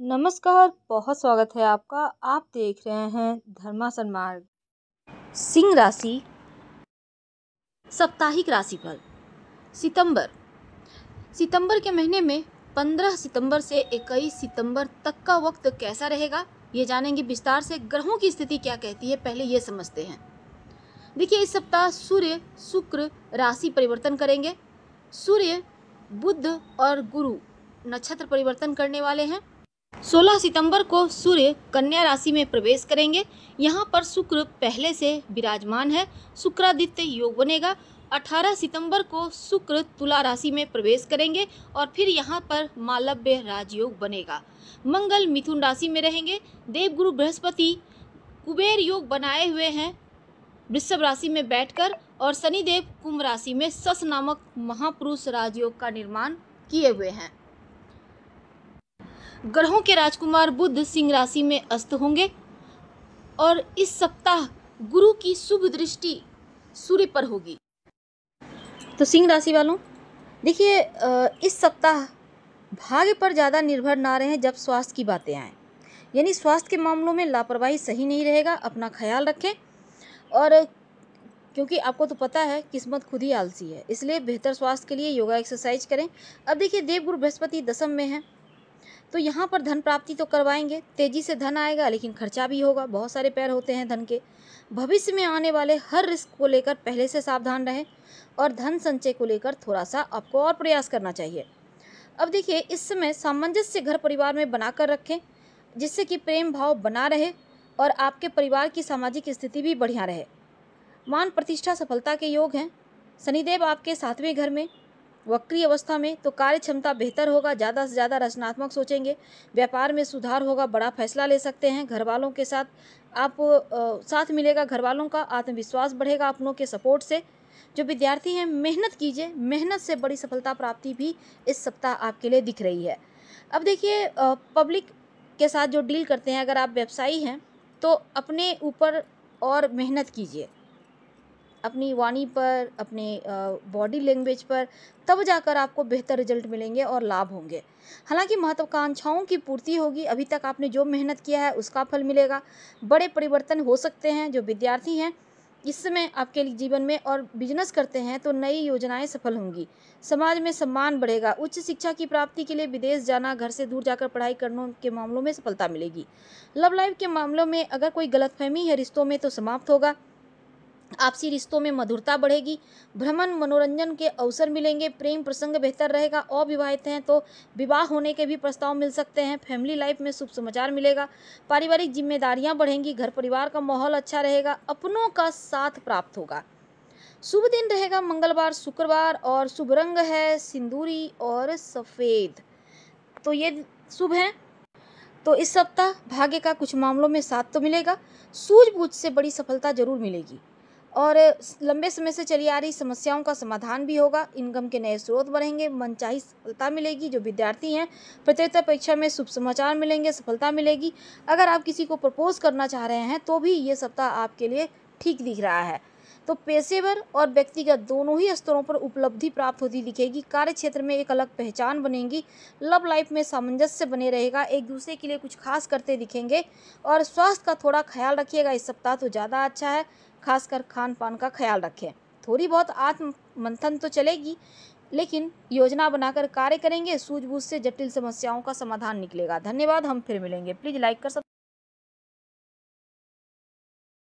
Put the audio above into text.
नमस्कार बहुत स्वागत है आपका आप देख रहे हैं धर्मासन मार्ग सिंह राशि साप्ताहिक राशिफल सितंबर सितंबर के महीने में 15 सितंबर से 21 सितंबर तक का वक्त कैसा रहेगा ये जानेंगे विस्तार से ग्रहों की स्थिति क्या कहती है पहले ये समझते हैं देखिए इस सप्ताह सूर्य शुक्र राशि परिवर्तन करेंगे सूर्य बुद्ध और गुरु नक्षत्र परिवर्तन करने वाले हैं 16 सितंबर को सूर्य कन्या राशि में प्रवेश करेंगे यहाँ पर शुक्र पहले से विराजमान है शुक्रादित्य योग बनेगा 18 सितंबर को शुक्र तुला राशि में प्रवेश करेंगे और फिर यहाँ पर मालव्य राजयोग बनेगा मंगल मिथुन राशि में रहेंगे देवगुरु बृहस्पति कुबेर योग बनाए हुए हैं वृषभ राशि में बैठकर और शनिदेव कुंभ राशि में सस नामक महापुरुष राजयोग का निर्माण किए हुए हैं ग्रहों के राजकुमार बुद्ध सिंह राशि में अस्त होंगे और इस सप्ताह गुरु की शुभ दृष्टि सूर्य पर होगी तो सिंह राशि वालों देखिए इस सप्ताह भाग्य पर ज़्यादा निर्भर ना रहें जब स्वास्थ्य की बातें आएँ यानी स्वास्थ्य के मामलों में लापरवाही सही नहीं रहेगा अपना ख्याल रखें और क्योंकि आपको तो पता है किस्मत खुद ही आलसी है इसलिए बेहतर स्वास्थ्य के लिए योगा एक्सरसाइज करें अब देखिए देवगुरु बृहस्पति दसम में है तो यहाँ पर धन प्राप्ति तो करवाएंगे तेज़ी से धन आएगा लेकिन खर्चा भी होगा बहुत सारे पैर होते हैं धन के भविष्य में आने वाले हर रिस्क को लेकर पहले से सावधान रहें और धन संचय को लेकर थोड़ा सा आपको और प्रयास करना चाहिए अब देखिए इस समय सामंजस्य घर परिवार में बना कर रखें जिससे कि प्रेम भाव बना रहे और आपके परिवार की सामाजिक स्थिति भी बढ़िया रहे मान प्रतिष्ठा सफलता के योग हैं शनिदेव आपके सातवें घर में वक्री अवस्था में तो कार्य क्षमता बेहतर होगा ज़्यादा से ज़्यादा रचनात्मक सोचेंगे व्यापार में सुधार होगा बड़ा फैसला ले सकते हैं घर वालों के साथ आप साथ मिलेगा घर वालों का आत्मविश्वास बढ़ेगा अपनों के सपोर्ट से जो विद्यार्थी हैं मेहनत कीजिए मेहनत से बड़ी सफलता प्राप्ति भी इस सप्ताह आपके लिए दिख रही है अब देखिए पब्लिक के साथ जो डील करते हैं अगर आप व्यवसायी हैं तो अपने ऊपर और मेहनत कीजिए अपनी वाणी पर अपने बॉडी लैंग्वेज पर तब जाकर आपको बेहतर रिजल्ट मिलेंगे और लाभ होंगे हालांकि महत्वाकांक्षाओं की पूर्ति होगी अभी तक आपने जो मेहनत किया है उसका फल मिलेगा बड़े परिवर्तन हो सकते हैं जो विद्यार्थी हैं इस समय आपके जीवन में और बिजनेस करते हैं तो नई योजनाएं सफल होंगी समाज में सम्मान बढ़ेगा उच्च शिक्षा की प्राप्ति के लिए विदेश जाना घर से दूर जाकर पढ़ाई करने के मामलों में सफलता मिलेगी लव लाइफ के मामलों में अगर कोई गलतफहमी है रिश्तों में तो समाप्त होगा आपसी रिश्तों में मधुरता बढ़ेगी भ्रमण मनोरंजन के अवसर मिलेंगे प्रेम प्रसंग बेहतर रहेगा अविवाहित हैं तो विवाह होने के भी प्रस्ताव मिल सकते हैं फैमिली लाइफ में शुभ समाचार मिलेगा पारिवारिक जिम्मेदारियां बढ़ेंगी घर परिवार का माहौल अच्छा रहेगा अपनों का साथ प्राप्त होगा शुभ दिन रहेगा मंगलवार शुक्रवार और शुभ रंग है सिंदूरी और सफ़ेद तो ये शुभ हैं तो इस सप्ताह भाग्य का कुछ मामलों में साथ तो मिलेगा सूझबूझ से बड़ी सफलता जरूर मिलेगी और लंबे समय से चली आ रही समस्याओं का समाधान भी होगा इनकम के नए स्रोत बढ़ेंगे मनचाही सफलता मिलेगी जो विद्यार्थी हैं प्रतियोगिता परीक्षा में शुभ समाचार मिलेंगे सफलता मिलेगी अगर आप किसी को प्रपोज करना चाह रहे हैं तो भी ये सप्ताह आपके लिए ठीक दिख रहा है तो पेशेवर और व्यक्तिगत दोनों ही स्तरों पर उपलब्धि प्राप्त होती दिखेगी कार्य क्षेत्र में एक अलग पहचान बनेगी लव लाइफ में सामंजस्य बने रहेगा एक दूसरे के लिए कुछ खास करते दिखेंगे और स्वास्थ्य का थोड़ा ख्याल रखिएगा इस सप्ताह तो ज़्यादा अच्छा है खासकर खान पान का ख्याल रखें थोड़ी बहुत आत्म मंथन तो चलेगी लेकिन योजना बनाकर कार्य करेंगे सूझबूझ से जटिल समस्याओं का समाधान निकलेगा धन्यवाद हम फिर मिलेंगे प्लीज़ लाइक कर सब